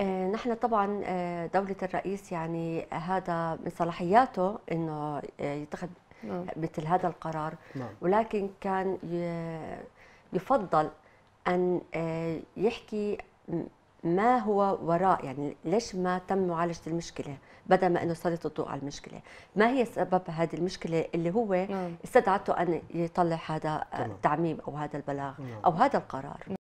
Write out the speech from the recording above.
آه، نحن طبعا آه، دولة الرئيس يعني هذا من صلاحياته انه آه، يتخذ نعم. مثل هذا القرار نعم. ولكن كان يفضل ان يحكي ما هو وراء يعني ليش ما تم معالجه المشكله بدل ما انه سلط الضوء على المشكله ما هي سبب هذه المشكله اللي هو نعم. استدعته ان يطلع هذا التعميم او هذا البلاغ نعم. او هذا القرار